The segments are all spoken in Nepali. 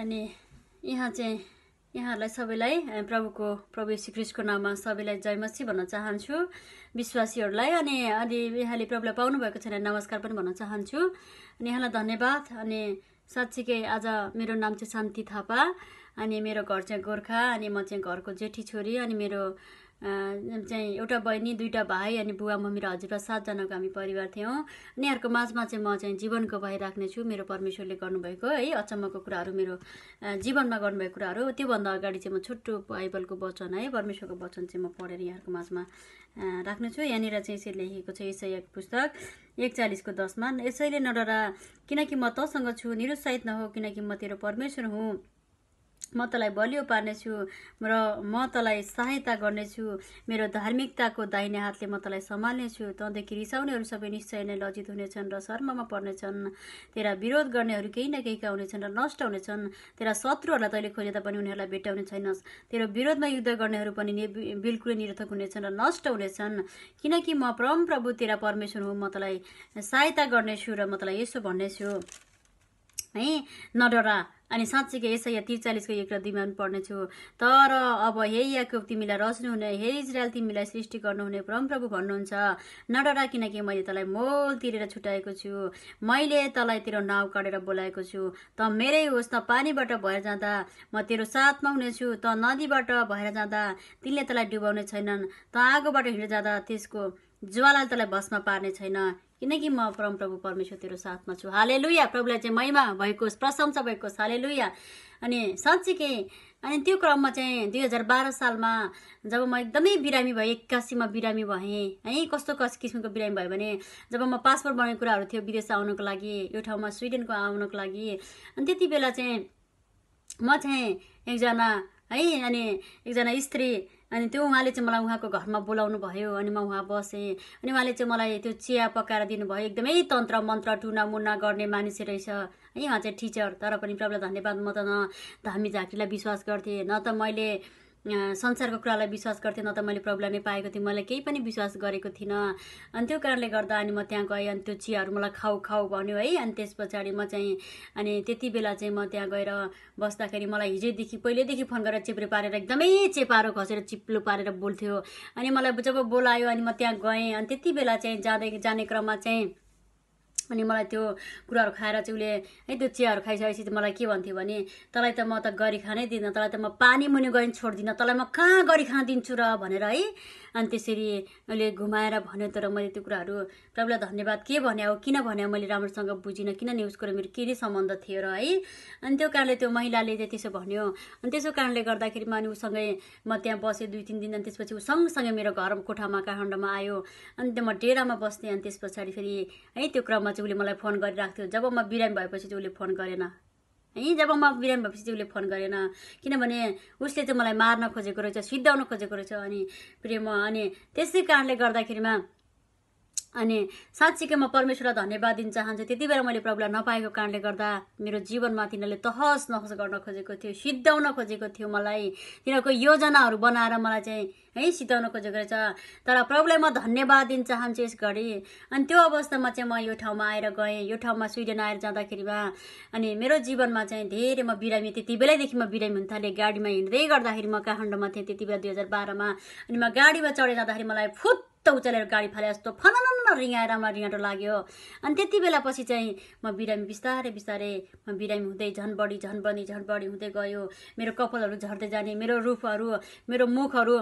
अनि यहाँ चाहिँ यहाँहरूलाई सबैलाई प्रभुको प्रभु श्रीकृष्णको नाममा सबैलाई जयमसी भन्न चाहन्छु विश्वासीहरूलाई अनि अनि यहाँले प्रभुलाई पाउनुभएको छैन नमस्कार पनि भन्न चाहन्छु अनि यहाँलाई धन्यवाद अनि साँच्चीकै आज मेरो नाम चाहिँ शान्ति थापा अनि मेरो घर चाहिँ गोर्खा अनि म चाहिँ घरको जेठी छोरी अनि मेरो चाहिँ एउटा बहिनी दुईवटा भाइ अनि बुवा मम्मी र हजुरबा सातजनाको हामी परिवार थियौँ अनि माझमा चाहिँ म चाहिँ जीवनको भाइ राख्ने छु मेरो परमेश्वरले गर्नुभएको है अचम्मको कुराहरू मेरो जीवनमा गर्नुभएको कुराहरू त्योभन्दा अगाडि चाहिँ म छुट्टो बाइबलको वचन है परमेश्वरको वचन चाहिँ म पढेर यहाँहरूको माझमा राख्नेछु यहाँनिर चाहिँ यसरी लेखेको छ एक पुस्तक एकचालिसको दसमा यसैले नडरा किनकि म तसँग छु निरुत्साहित नहो किनकि म तेरो परमेश्वर हुँ म तँलाई बलियो पार्नेछु र म तँलाई सहायता गर्नेछु मेरो धार्मिकताको दाहिने हातले म तँलाई सम्हाल्नेछु तँदेखि रिसाउनेहरू सबै निश्चय नै लजित हुनेछन् र शर्ममा पर्नेछन् तेरा विरोध गर्नेहरू केही न केहीका हुनेछन् र नष्ट हुनेछन् तेरा शत्रुहरूलाई तैँले खोजे तापनि उनीहरूलाई भेटाउने छैनस् तेरो विरोधमा युद्ध गर्नेहरू पनि बिल्कुलै निरर्थक हुनेछन् र नष्ट हुनेछन् किनकि म परम प्रभु तेरा परमेश्वर हो म तँलाई सहायता गर्नेछु र म तँलाई यसो भन्नेछु है नडरा अनि साँच्चीको यसै त्रिचालिसको एक र दुईमा पनि पढ्नेछु तर अब हे याकुब तिमीलाई हुने हे इजरायल तिमीलाई सृष्टि गर्नुहुने परमप्रभु भन्नुहुन्छ नडरा किनकि मैले तँलाई मोल तिरेर छुट्याएको छु मैले तँलाई तेरो नाउँ काटेर बोलाएको छु त मेरै होस् त पानीबाट भएर जाँदा म तेरो साथमा हुनेछु त नदीबाट भएर जाँदा तिनले तँलाई डुबाउने छैनन् त आगोबाट हिँडेर जाँदा त्यसको ज्वालाले तँलाई भस्म पार्ने छैन किनकि म परमप्रभु परमेश्वर तेरो साथमा छु हाले लुया प्रभुलाई चाहिँ महिमा भएको प्रशंसा भएको हाले लुया अनि साँच्चीकै अनि त्यो क्रममा चाहिँ दुई हजार बाह्र सालमा जब म एकदमै बिरामी भएँ एक्कासीमा बिरामी भएँ है कस्तो कस किसिमको बिरामी भयो भने जब म पासपोर्ट बनाउने कुराहरू थियो विदेश आउनको लागि यो ठाउँमा स्विडेनको आउनको लागि अनि त्यति बेला चाहिँ म चाहिँ एकजना है अनि एकजना स्त्री अनि त्यो उहाँले चाहिँ मलाई उहाँको घरमा बोलाउनु भयो अनि म उहाँ बसेँ अनि उहाँले चाहिँ मलाई त्यो चिया पकाएर दिनुभयो एकदमै तन्त्र मन्त्र टुना मुना गर्ने मानिस रहेछ है उहाँ चाहिँ टिचर तर पनि प्रब्लम धन्यवाद म त न धामी झाँक्रीलाई विश्वास गर्थेँ न त मैले संसारको कुरालाई विश्वास गर्थेँ न त मैले प्रभुलाई नै पाएको थिएँ मैले केही पनि विश्वास गरेको थिइनँ अनि त्यो कारणले गर्दा अनि म त्यहाँ गएँ अनि त्यो चियाहरू मलाई खाऊ खाऊ भन्यो है अनि त्यस पछाडि म चाहिँ अनि त्यति बेला चाहिँ म त्यहाँ गएर बस्दाखेरि मलाई हिजैदेखि पहिल्यैदेखि फोन गरेर चेप्रे पारेर एकदमै चेपारो खसेर चिप्लो पारेर बोल्थ्यो अनि मलाई जब बोलायो अनि म त्यहाँ गएँ अनि त्यति बेला चाहिँ जाँदै जाने क्रममा चाहिँ अनि मलाई त्यो कुराहरू खाएर चाहिँ उसले है त्यो चियाहरू खाइसकेपछि मलाई के भन्थ्यो भने तँलाई त म त गरी खानै दिन तँलाई त म पानी मुनि गइ छोड्दिनँ तँलाई म कहाँ गरी खान दिन्छु र भनेर है अनि त्यसरी उसले घुमाएर भन्यो तर मैले त्यो कुराहरू तपाईँलाई धन्यवाद के भने हो किन भन्यो मैले राम्रोसँग बुझिनँ किन उसको र मेरो के नै सम्बन्ध थियो र है अनि त्यो कारणले त्यो महिलाले चाहिँ त्यसो भन्यो अनि त्यसो कारणले गर्दाखेरि म अनि उसँगै म त्यहाँ बसेँ दुई तिन दिन अनि त्यसपछि ऊ सँगसँगै मेरो घर कोठामा काठमाडौँमा आयो अनि त्यो म डेरामा बस्थेँ अनि त्यस पछाडि फेरि है त्यो क्रममा चाहिँ उसले मलाई फोन गरिरहेको थियो जब म बिरामी भएपछि चाहिँ उसले फोन गरेन है जब म बिरामी भएपछि चाहिँ उसले फोन गरेन किनभने उसले चाहिँ मलाई मार्न खोजेको रहेछ सिद्धाउन खोजेको रहेछ अनि प्रेम अनि त्यसै कारणले गर्दाखेरिमा अनि साँच्चीकै म परमेश्वरलाई धन्यवाद दिन चाहन्छु त्यति बेला मैले प्रभुलाई नपाएको कारणले गर्दा मेरो जीवनमा तिनीहरूले तहस नहस गर्न खोजेको थियो सिद्धाउन खोजेको थियो मलाई तिनीहरूको योजनाहरू बनाएर मलाई चाहिँ है सिद्धाउन खोजेको रहेछ तर प्रभुलाई म धन्यवाद दिन चाहन्छु यस घडी अनि त्यो अवस्थामा चाहिँ म यो ठाउँमा आएर गएँ यो ठाउँमा स्विडेन आएर जाँदाखेरिमा अनि मेरो जीवनमा चाहिँ धेरै म बिरामी त्यति बेलैदेखि म बिरामी हुन थालेँ गाडीमा हिँड्दै गर्दाखेरि म काठमाडौँमा थिएँ त्यति बेला दुई हजार बाह्रमा अनि म गाडीमा चढेर जाँदाखेरि मलाई फुत टौ उचालेर गाडी फाले जस्तो फनन्न रिँगाएर मलाई रिङ्गाटो लाग्यो अनि त्यति बेला पछि चाहिँ म बिरामी बिस्तारै बिस्तारै म बिरामी हुँदै झन् बढी झन् बढी झन् बढी हुँदै गयो मेरो कपालहरू झर्दै जाने मेरो रुखहरू मेरो मुखहरू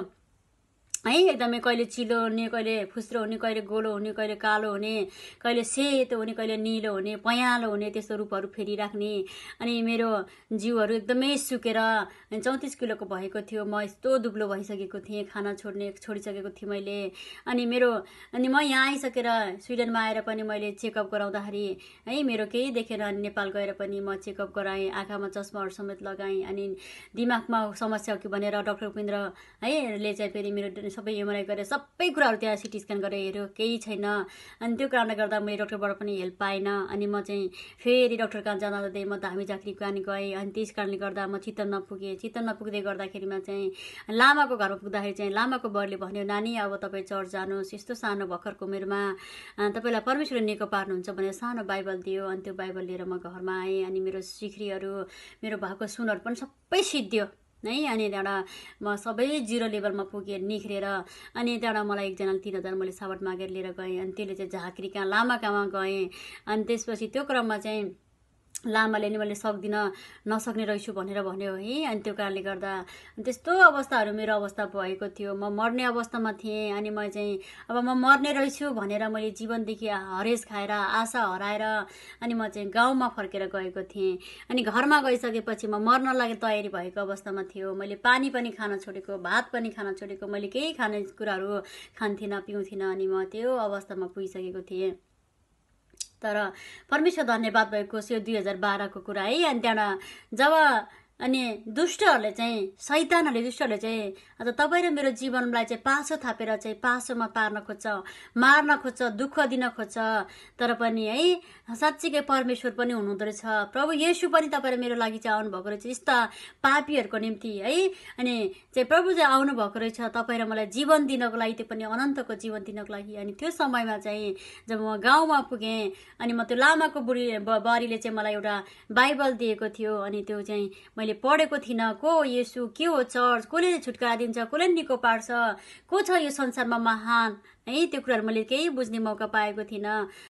है एकदमै कहिले चिलो हुने कहिले फुस्रो हुने कहिले गोलो हुने कहिले कालो हुने कहिले सेतो हुने कहिले निलो हुने पयाँलो हुने त्यस्तो रूपहरू राख्ने अनि मेरो जिउहरू एकदमै सुकेर चौतिस किलोको भएको थियो म यस्तो दुब्लो भइसकेको थिएँ खाना छोड्ने छोडिसकेको थिएँ मैले अनि मेरो अनि म यहाँ आइसकेर स्विडनमा आएर पनि मैले चेकअप गराउँदाखेरि है मेरो केही देखेर अनि नेपाल गएर पनि म चेकअप गराएँ आँखामा चस्माहरू समेत लगाएँ अनि दिमागमा समस्या हो कि भनेर डक्टर उपेन्द्र है ले चाहिँ फेरि मेरो सबै एमआरआई गरेर सबै कुराहरू त्यहाँ सिटी स्क्यान गरेर हेऱ्यो केही छैन अनि त्यो कारणले गर्दा मैले डक्टरबाट पनि हेल्प पाएन अनि म चाहिँ फेरि डक्टर कहाँ जाँदा जाँदै म धामी झाँक्री कहाँ गएँ अनि त्यस कारणले गर्दा म चित्त नपुगेँ चित्त नपुग्दै गर्दाखेरिमा चाहिँ लामाको घरमा पुग्दाखेरि चाहिँ लामाको बरले भन्यो नानी अब तपाईँ चर्च जानुहोस् यस्तो सानो भर्खरको उमेरमा तपाईँलाई परमेश्वरले निको पार्नुहुन्छ भनेर सानो बाइबल दियो अनि त्यो बाइबल लिएर म घरमा आएँ अनि मेरो सिख्रीहरू मेरो भएको सुनहरू पनि सबै सिद्धियो है अनि त्यहाँबाट म सबै जिरो लेभलमा पुगेँ निख्रेर अनि त्यहाँबाट मलाई एकजनाले तिन हजार मैले साबट मागेर लिएर गएँ अनि त्यसले चाहिँ झाँक्री कहाँ लामा कहाँमा गएँ अनि त्यसपछि त्यो क्रममा चाहिँ लामाले नि मैले सक्दिनँ नसक्ने रहेछु भनेर भन्यो है अनि त्यो कारणले गर्दा त्यस्तो अवस्थाहरू मेरो अवस्था भएको थियो म मर्ने अवस्थामा थिएँ अनि म चाहिँ अब म मर्ने रहेछु भनेर मैले जीवनदेखि हरेस खाएर आशा हराएर अनि म चाहिँ गाउँमा फर्केर गएको थिएँ अनि घरमा गइसकेपछि म मर्न लागि तयारी भएको अवस्थामा थियो मैले पानी पनि खान छोडेको भात पनि खान छोडेको मैले केही खाने कुराहरू खान्थिनँ पिउँथिनँ अनि म त्यो अवस्थामा पुगिसकेको थिएँ तर परमेश्वर धन्यवाद भएको यो दुई हजार बाह्रको कुरा है अनि त्यहाँबाट जब अनि दुष्टहरूले चाहिँ सैतानहरूले दुष्टहरूले चाहिँ अन्त तपाईँ र मेरो जीवनलाई चाहिँ पासो थापेर चाहिँ पासोमा पार्न खोज्छ मार्न खोज्छ दुःख दिन खोज्छ तर पनि है साँच्चीकै परमेश्वर पनि हुनुहुँदो रहेछ प्रभु येसु पनि तपाईँ र मेरो लागि चाहिँ आउनुभएको रहेछ यस्ता पापीहरूको निम्ति है अनि चाहिँ प्रभु चाहिँ आउनुभएको रहेछ तपाईँ र मलाई जीवन दिनको लागि त्यो पनि अनन्तको जीवन दिनको लागि अनि त्यो समयमा चाहिँ जब म गाउँमा पुगेँ अनि म त्यो लामाको बुढी बारीले चाहिँ मलाई एउटा बाइबल दिएको थियो अनि त्यो चाहिँ मैले मैले पढेको थिइनँ को यसु के हो चर्च कसले छुटकारा दिन्छ कसले निको पार्छ को छ यो संसारमा महान है त्यो कुराहरू मैले केही बुझ्ने मौका पाएको थिइनँ